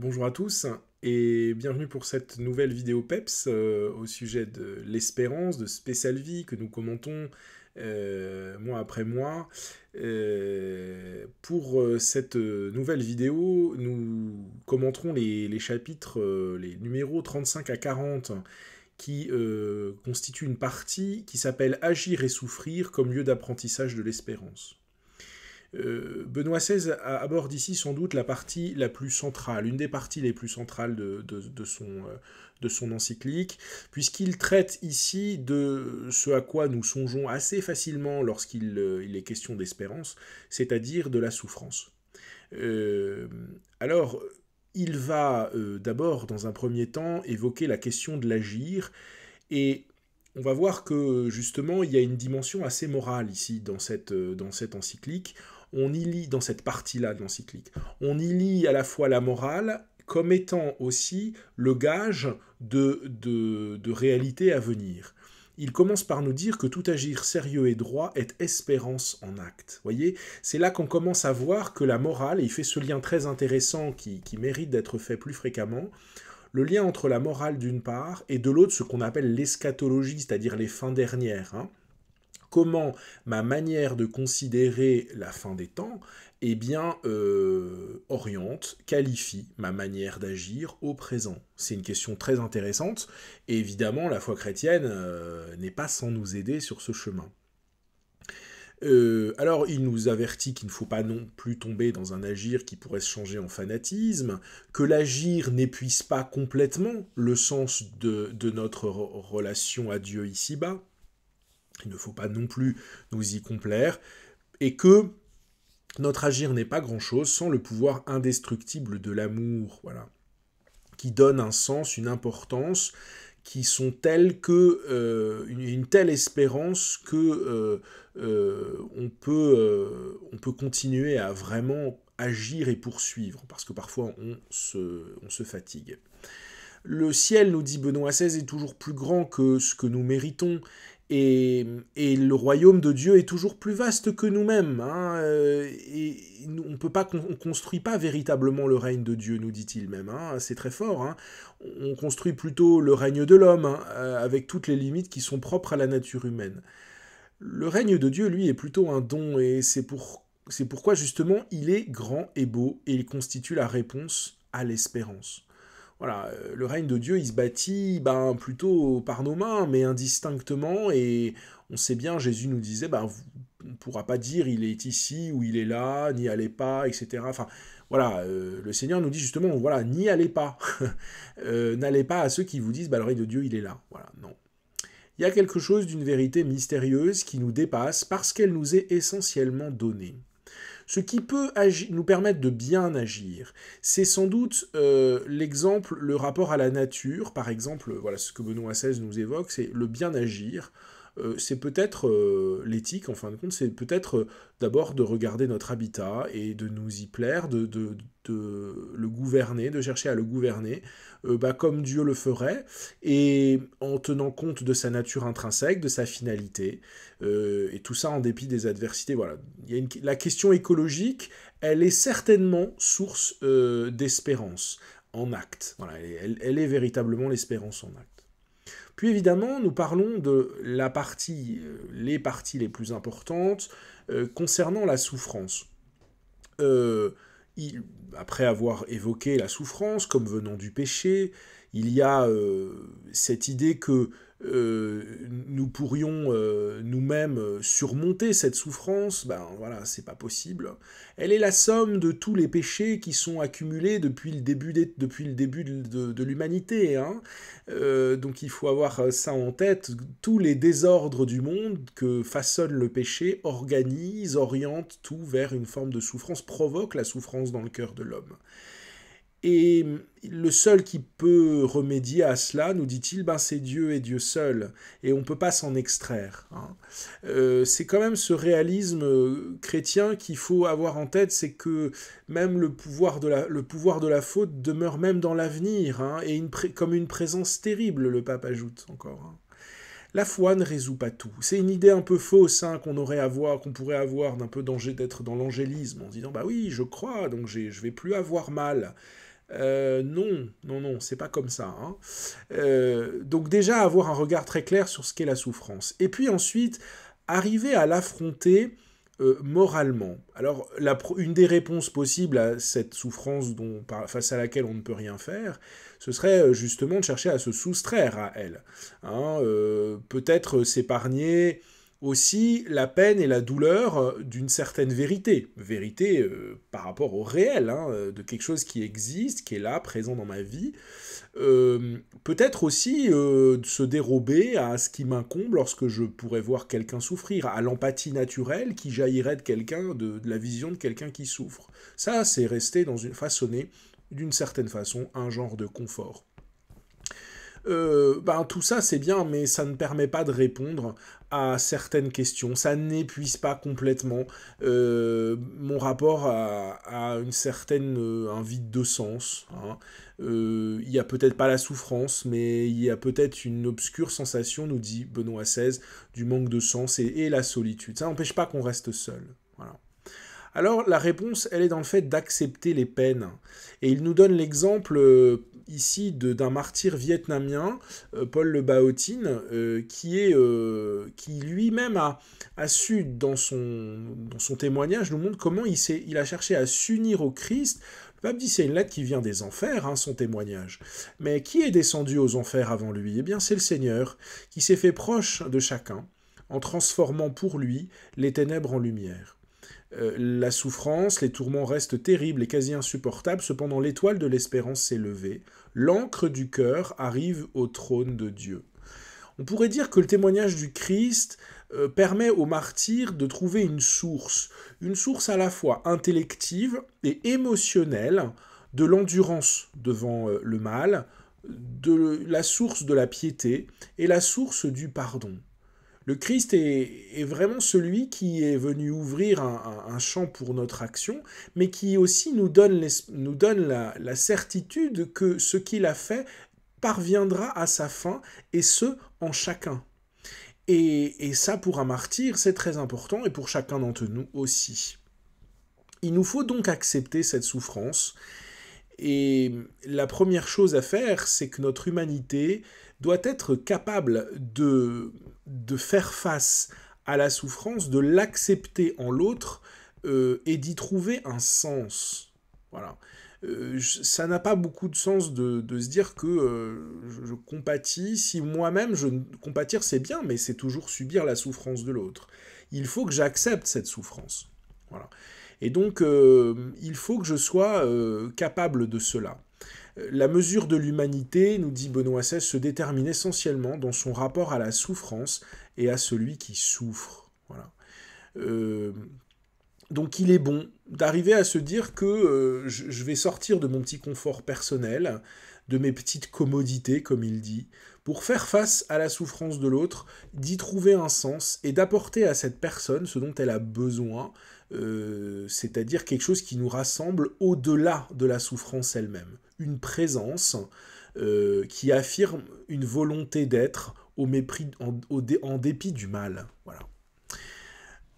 Bonjour à tous et bienvenue pour cette nouvelle vidéo PEPS euh, au sujet de l'espérance, de Spécial Vie que nous commentons euh, mois après mois. Euh, pour cette nouvelle vidéo, nous commenterons les, les chapitres, les numéros 35 à 40 qui constituent une partie qui s'appelle Agir et souffrir comme lieu d'apprentissage de l'espérance. Euh, Benoît XVI aborde ici sans doute la partie la plus centrale, une des parties les plus centrales de, euh, son, encyclique, puisqu'il traite ici de ce à quoi nous songeons assez facilement lorsqu'il euh, est question d'espérance, c'est-à-dire de la souffrance. alors, il va d'abord, dans un premier temps, évoquer la question de l'agir, et on va voir que justement, il y a une dimension assez morale ici dans dans cette encyclique, on y lit dans cette partie-là de l'encyclique, on y lit à la fois la morale comme étant aussi le gage de, réalité à venir il commence par nous dire que tout agir sérieux et droit est espérance en acte. Voyez, c'est là qu'on commence à voir que la morale, et il fait ce lien très intéressant qui, mérite d'être fait plus fréquemment, le lien entre la morale d'une part et de l'autre ce qu'on appelle l'eschatologie, c'est-à-dire les fins dernières. Hein, Comment ma manière de considérer la fin des temps eh bien, euh, oriente, qualifie ma manière d'agir au présent C'est une question très intéressante, et évidemment, la foi chrétienne euh, n'est pas sans nous aider sur ce chemin. Euh, alors, il nous avertit qu'il ne faut pas non plus tomber dans un agir qui pourrait se changer en fanatisme, que l'agir n'épuise pas complètement le sens de notre relation à Dieu ici-bas, il ne faut pas non plus nous y complaire, et que notre agir n'est pas grand-chose sans le pouvoir indestructible de l'amour, voilà, qui donne un sens, une importance, qui sont telles que euh, une, telle espérance que euh, euh, on, peut, on peut continuer à vraiment agir et poursuivre, parce que parfois on se fatigue. Le ciel, nous dit Benoît XVI, est toujours plus grand que ce que nous méritons, et, le royaume de Dieu est toujours plus vaste que nous-mêmes. Hein, euh, et on ne construit pas véritablement le règne de Dieu, nous dit-il même. Hein, c'est très fort. Hein. on construit plutôt le règne de l'homme, euh, avec toutes les limites qui sont propres à la nature humaine. Le règne de Dieu, lui, est plutôt un don, et c'est pourquoi justement il est grand et beau, et il constitue la réponse à l'espérance. Voilà, euh, le règne de Dieu, il se bâtit ben, plutôt par nos mains, mais indistinctement, et on sait bien, Jésus nous disait, ben, on ne pourra pas dire il est ici ou il est là, n'y allez pas, etc. Enfin, voilà, euh, le Seigneur nous dit justement, voilà, n'y allez pas, euh, n'allez pas à ceux qui vous disent, ben, le règne de Dieu, il est là. Voilà, non. Il y a quelque chose d'une vérité mystérieuse qui nous dépasse parce qu'elle nous est essentiellement donnée. Ce qui peut nous permettre de bien agir, c'est sans doute euh, l'exemple, le rapport à la nature, par exemple, voilà ce que Benoît XVI nous évoque, c'est le bien agir euh, c'est peut-être euh, l'éthique, en fin de compte, c'est peut-être euh, d'abord de regarder notre habitat et de nous y plaire, de, le gouverner, de chercher à le gouverner bah, comme Dieu le ferait, et en tenant compte de sa nature intrinsèque, de sa finalité, et tout ça en dépit des adversités. Voilà. La question écologique, elle est certainement source d'espérance en acte. elle, elle est véritablement l'espérance en acte. Puis évidemment, nous parlons de la partie, euh, les parties les plus importantes euh, concernant la souffrance. Euh, après avoir évoqué la souffrance comme venant du péché, il y a cette idée que euh, nous pourrions euh, nous-mêmes surmonter cette souffrance, ben voilà, c'est pas possible. Elle est la somme de tous les péchés qui sont accumulés depuis le début, depuis le début de, l'humanité. Hein. Euh, donc il faut avoir ça en tête, tous les désordres du monde que façonne le péché organisent, orientent tout vers une forme de souffrance, provoquent la souffrance dans le cœur de l'homme. Et le seul qui peut remédier à cela, nous dit-il, ben c'est Dieu et Dieu seul, et on ne peut pas s'en extraire. Hein. Euh, c'est quand même ce réalisme euh, chrétien qu'il faut avoir en tête, c'est que même le pouvoir, de la, le pouvoir de la faute demeure même dans l'avenir, hein, et une comme une présence terrible, le pape ajoute encore. Hein. La foi ne résout pas tout. C'est une idée un peu fausse qu'on aurait qu'on pourrait avoir d'un peu danger d'être dans l'angélisme en disant bah oui, je crois, donc je vais plus avoir mal. Euh, non, non, non, c'est pas comme ça. Hein. Euh, donc déjà avoir un regard très clair sur ce qu'est la souffrance. Et puis ensuite, arriver à l'affronter euh, moralement. Alors, une des réponses possibles à cette souffrance dont, face à laquelle on ne peut rien faire, ce serait justement de chercher à se soustraire à elle. Hein. Peut-être s'épargner aussi la peine et la douleur euh, d'une certaine vérité, vérité euh, par rapport au réel, hein, euh, de quelque chose qui existe, qui est là, présent dans ma vie, peut-être aussi de se dérober à ce qui m'incombe lorsque je pourrais voir quelqu'un souffrir, à l'empathie naturelle qui jaillirait de quelqu'un, de, de, la vision de quelqu'un qui souffre. Ça, c'est rester dans une façonnée d'une certaine façon un genre de confort. Euh, ben, tout ça c'est bien, mais ça ne permet pas de répondre à certaines questions, ça n'épuise pas complètement euh, mon rapport à, une certaine, euh, un vide de sens. Hein. Il n'y a peut-être pas la souffrance, mais il y a peut-être une obscure sensation, nous dit Benoît XVI, du manque de sens et la solitude. Ça n'empêche pas qu'on reste seul. Alors la réponse, elle est dans le fait d'accepter les peines. Et il nous donne l'exemple euh, ici d'un martyr vietnamien, euh, Paul Le Baotine, euh, qui, est, qui lui-même a, su, dans son, dans son témoignage, nous montre comment il, il a cherché à s'unir au Christ. Le pape dit c'est une lettre qui vient des enfers, hein, son témoignage. Mais qui est descendu aux enfers avant lui Eh bien c'est le Seigneur, qui s'est fait proche de chacun, en transformant pour lui les ténèbres en lumière. Euh, la souffrance, les tourments restent terribles et quasi insupportables, cependant l'étoile de l'espérance s'est levée, l'encre du cœur arrive au trône de Dieu. On pourrait dire que le témoignage du Christ euh, permet aux martyrs de trouver une source, une source à la fois intellective et émotionnelle de l'endurance devant euh, le mal, de la source de la piété et la source du pardon. Le Christ est, vraiment celui qui est venu ouvrir un, champ pour notre action, mais qui aussi nous donne, nous donne la, certitude que ce qu'il a fait parviendra à sa fin, et ce, en chacun. et ça, pour un martyr, c'est très important, et pour chacun d'entre nous aussi. Il nous faut donc accepter cette souffrance, et la première chose à faire, c'est que notre humanité doit être capable de de faire face à la souffrance, de l'accepter en l'autre euh, et d'y trouver un sens. Voilà. Euh, ça n'a pas beaucoup de sens de, se dire que euh, je, compatis. Si moi-même je compatir, c'est bien, mais c'est toujours subir la souffrance de l'autre. Il faut que j'accepte cette souffrance. Voilà. Et donc, il faut que je sois capable de cela. La mesure de l'humanité, nous dit Benoît XVI, se détermine essentiellement dans son rapport à la souffrance et à celui qui souffre. Voilà. Euh, donc il est bon d'arriver à se dire que euh, je vais sortir de mon petit confort personnel, de mes petites commodités, comme il dit, pour faire face à la souffrance de l'autre, d'y trouver un sens et d'apporter à cette personne ce dont elle a besoin, euh, c'est-à-dire quelque chose qui nous rassemble au-delà de la souffrance elle-même, une présence euh, qui affirme une volonté d'être au mépris, en, dépit du mal. Voilà.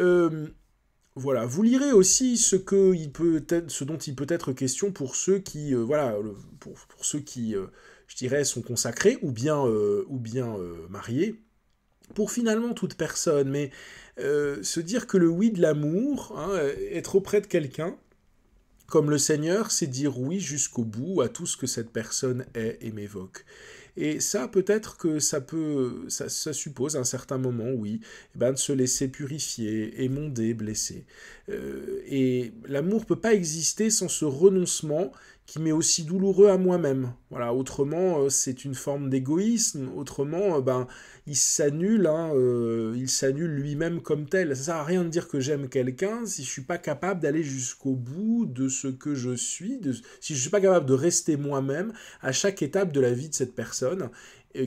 Euh, voilà, vous lirez aussi ce, que il peut ce dont il peut être question pour ceux qui, voilà, pour, ceux qui je dirais, sont consacrés ou bien, euh, ou bien euh, mariés, pour finalement toute personne. Mais euh, se dire que le oui de l'amour, hein, être auprès de quelqu'un, comme le Seigneur, c'est dire oui jusqu'au bout à tout ce que cette personne est et m'évoque. Et ça, peut-être que ça peut, ça, suppose un certain moment, oui, eh ben de se laisser purifier, émonder, blesser. et l'amour peut pas exister sans ce renoncement qui m'est aussi douloureux à moi-même. Voilà, autrement, euh, c'est une forme d'égoïsme, autrement, euh, ben, il s'annule, hein, euh, il s'annule lui-même comme tel. Ça sert à rien de dire que j'aime quelqu'un si je suis pas capable d'aller jusqu'au bout de ce que je suis, si je suis pas capable de rester moi-même à chaque étape de la vie de cette personne,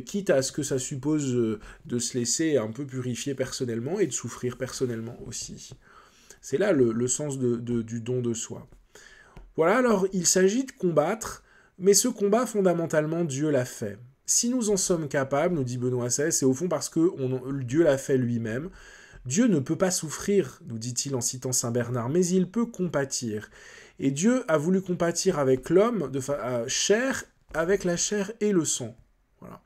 quitte à ce que ça suppose de se laisser un peu purifier personnellement et de souffrir personnellement aussi. C'est là le, sens du don de soi. Voilà, alors il s'agit de combattre, mais ce combat fondamentalement Dieu l'a fait. Si nous en sommes capables, nous dit Benoît XVI, c'est au fond parce que Dieu l'a fait lui-même. Dieu ne peut pas souffrir, nous dit-il en citant Saint Bernard, mais il peut compatir. Et Dieu a voulu compatir avec l'homme de euh, chair, avec la chair et le sang. Voilà.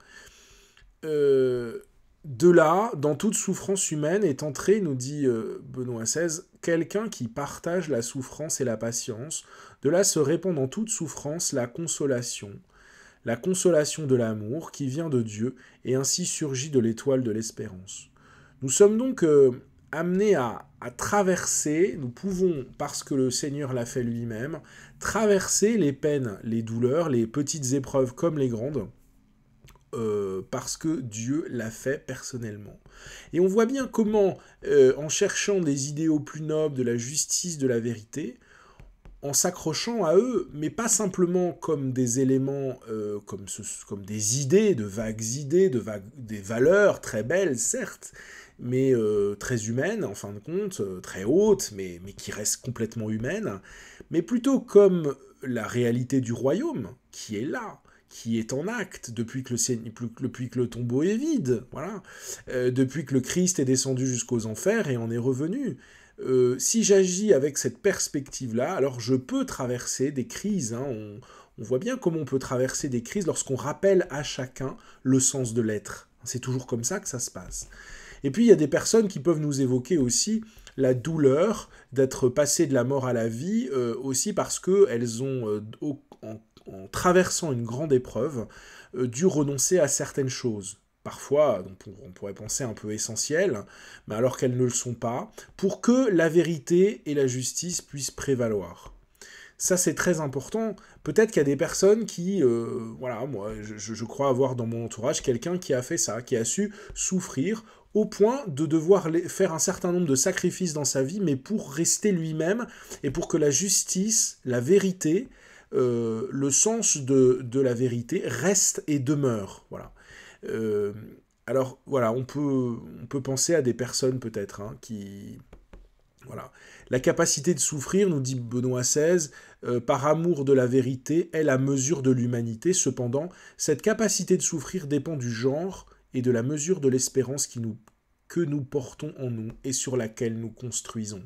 Euh, de là, dans toute souffrance humaine est entré, nous dit euh, Benoît XVI, quelqu'un qui partage la souffrance et la patience. De là se répand dans toute souffrance la consolation, la consolation de l'amour qui vient de Dieu et ainsi surgit de l'étoile de l'espérance. Nous sommes donc euh, amenés à traverser, nous pouvons, parce que le Seigneur l'a fait lui-même, traverser les peines, les douleurs, les petites épreuves comme les grandes, euh, parce que Dieu l'a fait personnellement. Et on voit bien comment, euh, en cherchant des idéaux plus nobles, de la justice, de la vérité, en s'accrochant à eux, mais pas simplement comme des éléments, euh, comme, des idées, de vagues idées, de des valeurs très belles, certes, mais très humaines, en fin de compte, très hautes, mais, mais qui restent complètement humaines, mais plutôt comme la réalité du royaume, qui est là, qui est en acte depuis que le, le tombeau est vide, voilà, euh, depuis que le Christ est descendu jusqu'aux enfers et en est revenu. Euh, si j'agis avec cette perspective-là, alors je peux traverser des crises. Hein. on, voit bien comment on peut traverser des crises lorsqu'on rappelle à chacun le sens de l'être. C'est toujours comme ça que ça se passe. Et puis il y a des personnes qui peuvent nous évoquer aussi la douleur d'être passées de la mort à la vie, euh, aussi parce qu'elles ont encore en traversant une grande épreuve, euh, dû renoncer à certaines choses, parfois on pourrait penser un peu essentielles, mais alors qu'elles ne le sont pas, pour que la vérité et la justice puissent prévaloir. Ça, c'est très important. Peut-être qu'il y a des personnes qui, euh, voilà, moi, je, je, crois avoir dans mon entourage quelqu'un qui a fait ça, qui a su souffrir au point de devoir faire un certain nombre de sacrifices dans sa vie, mais pour rester lui-même et pour que la justice, la vérité euh, le sens de, la vérité reste et demeure. Voilà. Euh, alors voilà, on peut, penser à des personnes peut-être hein, qui... Voilà. La capacité de souffrir, nous dit Benoît XVI, euh, par amour de la vérité est la mesure de l'humanité. Cependant, cette capacité de souffrir dépend du genre et de la mesure de l'espérance que nous portons en nous et sur laquelle nous construisons.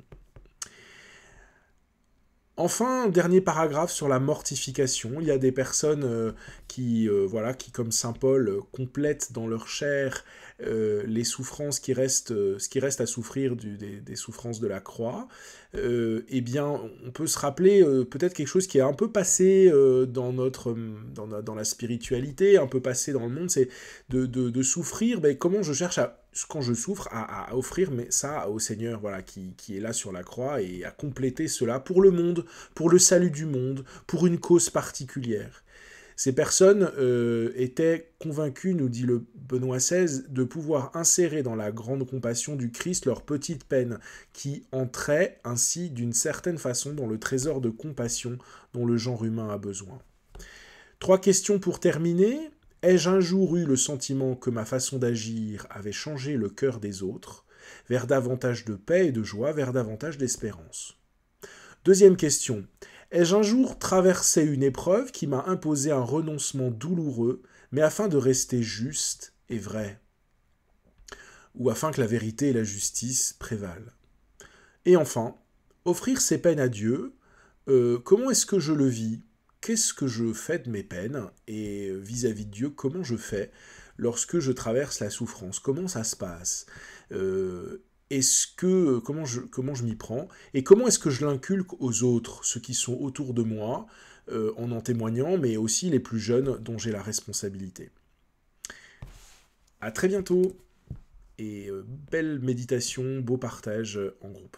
Enfin, dernier paragraphe sur la mortification. Il y a des personnes euh, qui, euh, voilà, qui, comme saint Paul, euh, complètent dans leur chair les souffrances qui restent, ce qui reste à souffrir des, souffrances de la croix. Euh, eh bien, on peut se rappeler euh, peut-être quelque chose qui est un peu passé euh, dans notre, hum, dans, la spiritualité, un peu passé dans le monde, c'est de, souffrir. Ben, comment je cherche quand je souffre, à, offrir mais ça au Seigneur, voilà, qui, est là sur la croix et à compléter cela pour le monde, pour le salut du monde, pour une cause particulière. Ces personnes euh, étaient convaincues, nous dit le Benoît XVI, de pouvoir insérer dans la grande compassion du Christ leur petite peine, qui entrait ainsi d'une certaine façon dans le trésor de compassion dont le genre humain a besoin. Trois questions pour terminer. Ai-je un jour eu le sentiment que ma façon d'agir avait changé le cœur des autres, vers davantage de paix et de joie, vers davantage d'espérance Deuxième question. Ai-je un jour traversé une épreuve qui m'a imposé un renoncement douloureux, mais afin de rester juste et vrai Ou afin que la vérité et la justice prévalent Et enfin, offrir ses peines à Dieu, euh, comment est-ce que je le vis Qu'est-ce que je fais de mes peines Et vis-à-vis de Dieu, comment je fais lorsque je traverse la souffrance Comment ça se passe euh, est-ce euh, comment je, m'y prends et comment est-ce que je l'inculque aux autres, ceux qui sont autour de moi, euh, en en témoignant, mais aussi les plus jeunes dont j'ai la responsabilité. À très bientôt et euh, belle méditation, beau partage en groupe.